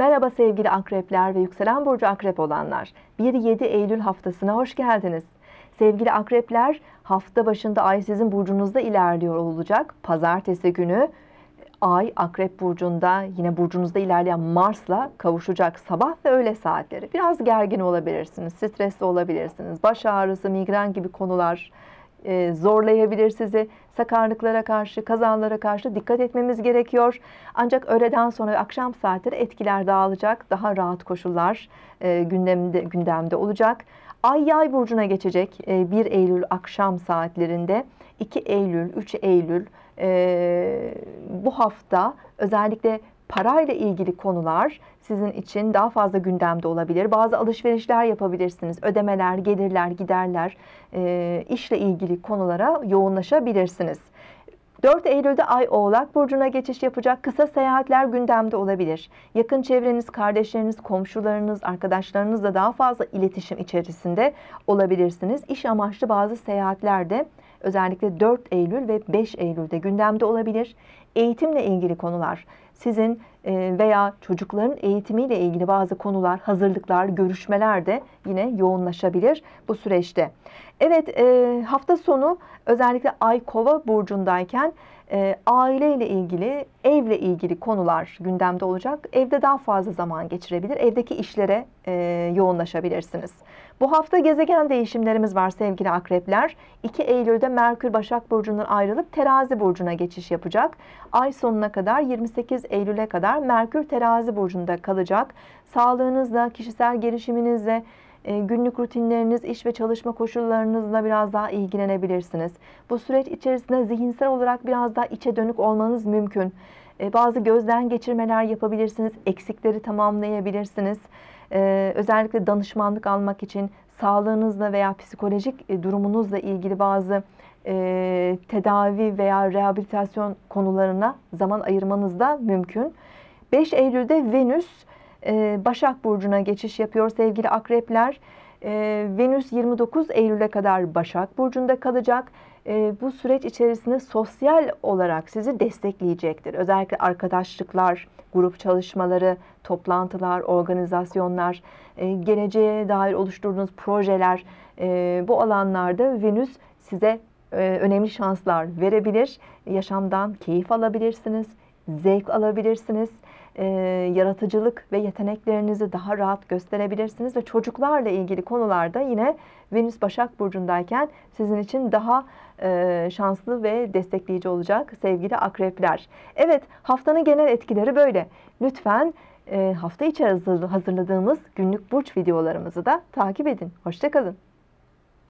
Merhaba sevgili akrepler ve yükselen burcu akrep olanlar. 1-7 Eylül haftasına hoş geldiniz. Sevgili akrepler hafta başında ay sizin burcunuzda ilerliyor olacak. Pazartesi günü Ay Akrep Burcu'nda yine burcunuzda ilerleyen Mars'la kavuşacak sabah ve öğle saatleri. Biraz gergin olabilirsiniz, stresli olabilirsiniz. Baş ağrısı, migren gibi konular e, zorlayabilir sizi. Sakarlıklara karşı, kazalara karşı dikkat etmemiz gerekiyor. Ancak öğleden sonra akşam saatleri etkiler dağılacak. Daha rahat koşullar e, gündemde, gündemde olacak. Ay yay burcuna geçecek e, 1 Eylül akşam saatlerinde. 2 Eylül, 3 Eylül e, bu hafta özellikle parayla ilgili konular sizin için daha fazla gündemde olabilir. Bazı alışverişler yapabilirsiniz. Ödemeler, gelirler, giderler, e, işle ilgili konulara yoğunlaşabilirsiniz. 4 Eylül'de Ay Oğlak Burcu'na geçiş yapacak kısa seyahatler gündemde olabilir. Yakın çevreniz, kardeşleriniz, komşularınız, arkadaşlarınızla daha fazla iletişim içerisinde olabilirsiniz. İş amaçlı bazı seyahatler de özellikle 4 Eylül ve 5 Eylül'de gündemde olabilir. Eğitimle ilgili konular, sizin e, veya çocukların eğitimiyle ilgili bazı konular, hazırlıklar, görüşmeler de yine yoğunlaşabilir bu süreçte. Evet e, hafta sonu özellikle Ay Kova burcundayken e, aileyle ilgili, evle ilgili konular gündemde olacak. Evde daha fazla zaman geçirebilir, evdeki işlere e, yoğunlaşabilirsiniz. Bu hafta gezegen değişimlerimiz var sevgili akrepler. 2 Eylül'de Merkür Başak Burcu'ndan ayrılıp Terazi Burcu'na geçiş yapacak. Ay sonuna kadar 28 Eylül'e kadar Merkür Terazi Burcu'nda kalacak. Sağlığınızla, kişisel gelişiminizle, ee, günlük rutinleriniz, iş ve çalışma koşullarınızla biraz daha ilgilenebilirsiniz. Bu süreç içerisinde zihinsel olarak biraz daha içe dönük olmanız mümkün. Ee, bazı gözden geçirmeler yapabilirsiniz, eksikleri tamamlayabilirsiniz. Ee, özellikle danışmanlık almak için sağlığınızla veya psikolojik e, durumunuzla ilgili bazı e, tedavi veya rehabilitasyon konularına zaman ayırmanız da mümkün. 5 Eylül'de Venüs ee, Başak Burcu'na geçiş yapıyor sevgili akrepler. Ee, Venüs 29 Eylül'e kadar Başak Burcu'nda kalacak. Ee, bu süreç içerisinde sosyal olarak sizi destekleyecektir. Özellikle arkadaşlıklar, grup çalışmaları, toplantılar, organizasyonlar, geleceğe dair oluşturduğunuz projeler bu alanlarda Venüs size e, önemli şanslar verebilir. Yaşamdan keyif alabilirsiniz, zevk alabilirsiniz e, yaratıcılık ve yeteneklerinizi daha rahat gösterebilirsiniz ve çocuklarla ilgili konularda yine Venüs Başak Burcu'ndayken sizin için daha e, şanslı ve destekleyici olacak sevgili akrepler. Evet haftanın genel etkileri böyle. Lütfen e, hafta içi hazırladığımız günlük burç videolarımızı da takip edin. Hoşçakalın.